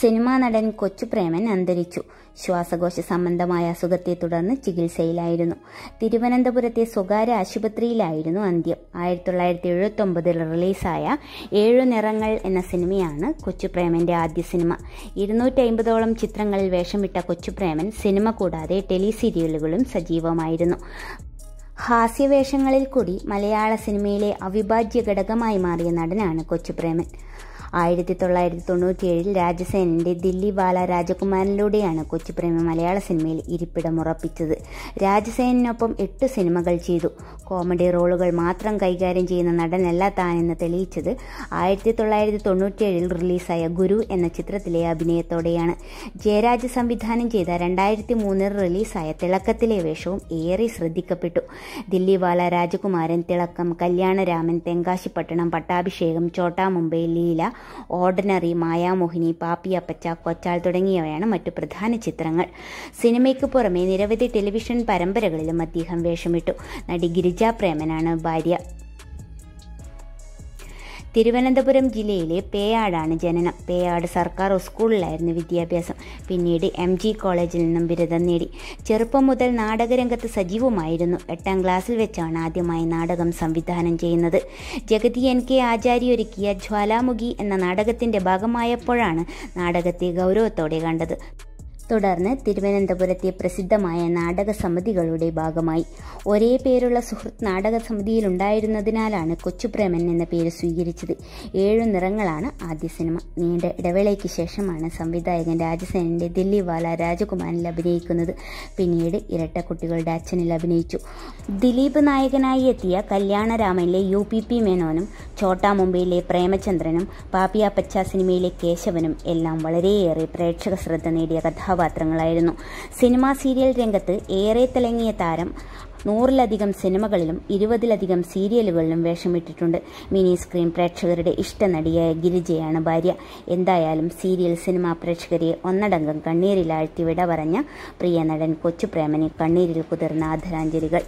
cinema നടൻ കൊച്ചുപ്രേമൻ അന്തരിച്ചു ശ്വാസകോശ സംബന്ധമായ അസുഖത്തെ തുടർന്ന് ചികിത്സയിലായിരുന്നു തിരുവനന്തപുരത്തെ സ്വകാര്യ ആശുപത്രിയിലായിരുന്നു അന്ത്യം ആയിരത്തി തൊള്ളായിരത്തി ഒമ്പതിൽ റിലീസായ ഏഴു നിറങ്ങൾ എന്ന സിനിമയാണ് കൊച്ചുപ്രേമന്റെ ആദ്യ സിനിമ ഇരുന്നൂറ്റി അമ്പതോളം ചിത്രങ്ങളിൽ വേഷമിട്ട കൊച്ചുപ്രേമൻ സിനിമ കൂടാതെ ടെലിസീരിയലുകളും സജീവമായിരുന്നു ഹാസ്യവേഷങ്ങളിൽ കൂടി മലയാള സിനിമയിലെ അവിഭാജ്യ ഘടകമായി മാറിയ നടനാണ് കൊച്ചുപ്രേമൻ ആയിരത്തി തൊള്ളായിരത്തി ഏഴിൽ രാജസേനന്റെ ദില്ലി ബാല രാജകുമാരനിലൂടെയാണ് കൊച്ചുപ്രേമ മലയാള സിനിമയിൽ ഇരിപ്പിടമുറപ്പിച്ചത് രാജസേനൊപ്പം എട്ട് സിനിമകൾ ചെയ്തു കോമഡി റോളുകൾ മാത്രം കൈകാര്യം ചെയ്യുന്ന നടനല്ല താനെന്ന് തെളിയിച്ചത് ആയിരത്തി തൊള്ളായിരത്തി ഏഴിൽ റിലീസായ ഗുരു എന്ന ചിത്രത്തിലെ അഭിനയത്തോടെയാണ് ജയരാജ് സംവിധാനം ചെയ്ത രണ്ടായിരത്തി മൂന്നിൽ റിലീസായ തിളക്കത്തിലെ വേഷവും ഏറെ ശ്രദ്ധിക്കപ്പെട്ടു ബാല രാജകുമാരൻ തിളക്കം കല്യാണരാമൻ തെങ്കാശിപ്പട്ടണം പട്ടാഭിഷേകം ചോട്ടാ മുംബൈ ലീല ഓർഡിനറി മായാമോഹിനി അപ്പച്ച കൊച്ചാൾ തുടങ്ങിയവയാണ് മറ്റു പ്രധാന ചിത്രങ്ങൾ സിനിമയ്ക്ക് പുറമെ നിരവധി ടെലിവിഷൻ പരമ്പരകളിലും അദ്ദേഹം വേഷമിട്ടു നടി ഗിരിജ പ്രേമനാണ് ഭാര്യ തിരുവനന്തപുരം ജില്ലയിലെ പേയാടാണ് ജനനം പേയാട് സർക്കാർ സ്കൂളിലായിരുന്നു വിദ്യാഭ്യാസം പിന്നീട് എം ജി കോളേജിൽ നിന്നും ബിരുദം നേടി ചെറുപ്പം മുതൽ നാടകരംഗത്ത് സജീവമായിരുന്നു എട്ടാം ക്ലാസ്സിൽ വെച്ചാണ് ആദ്യമായി നാടകം സംവിധാനം ചെയ്യുന്നത് ജഗതി എൻ കെ ആചാര്യ ഒരുക്കിയ ജ്വാലാമുഖി എന്ന നാടകത്തിൻ്റെ ഭാഗമായപ്പോഴാണ് നാടകത്തെ ഗൗരവത്തോടെ കണ്ടത് തുടർന്ന് തിരുവനന്തപുരത്തെ പ്രസിദ്ധമായ നാടക സമിതികളുടെ ഭാഗമായി ഒരേ പേരുള്ള സുഹൃത്ത് നാടക ഉണ്ടായിരുന്നതിനാലാണ് കൊച്ചുപ്രേമൻ എന്ന പേര് സ്വീകരിച്ചത് ഏഴു നിറങ്ങളാണ് ആദ്യ സിനിമ നീണ്ട ഇടവേളയ്ക്ക് ശേഷമാണ് സംവിധായകൻ രാജസേനൻ്റെ വാല രാജകുമാരനിൽ അഭിനയിക്കുന്നത് പിന്നീട് ഇരട്ട കുട്ടികളുടെ അച്ഛനിൽ അഭിനയിച്ചു ദിലീപ് നായകനായി എത്തിയ കല്യാണരാമനിലെ യു പി പി മേനോനും ഛോട്ടാ മുംബൈയിലെ പ്രേമചന്ദ്രനും പാപ്പിയ പച്ച സിനിമയിലെ കേശവനും എല്ലാം വളരെയേറെ പ്രേക്ഷക ശ്രദ്ധ നേടിയ കഥാ കഥാപാത്രങ്ങളായിരുന്നു സിനിമാ സീരിയൽ രംഗത്ത് ഏറെ തിളങ്ങിയ താരം നൂറിലധികം സിനിമകളിലും ഇരുപതിലധികം സീരിയലുകളിലും വേഷമിട്ടിട്ടുണ്ട് മിനി സ്ക്രീൻ പ്രേക്ഷകരുടെ ഇഷ്ടനടിയായ ഗിരിജയാണ് ഭാര്യ എന്തായാലും സീരിയൽ സിനിമാ പ്രേക്ഷകരെ ഒന്നടങ്കം കണ്ണീരിലാഴ്ത്തി വിട പറഞ്ഞ പ്രിയ നടൻ കൊച്ചുപ്രേമന് കണ്ണീരിൽ കുതിർന്ന ആദരാഞ്ജലികൾ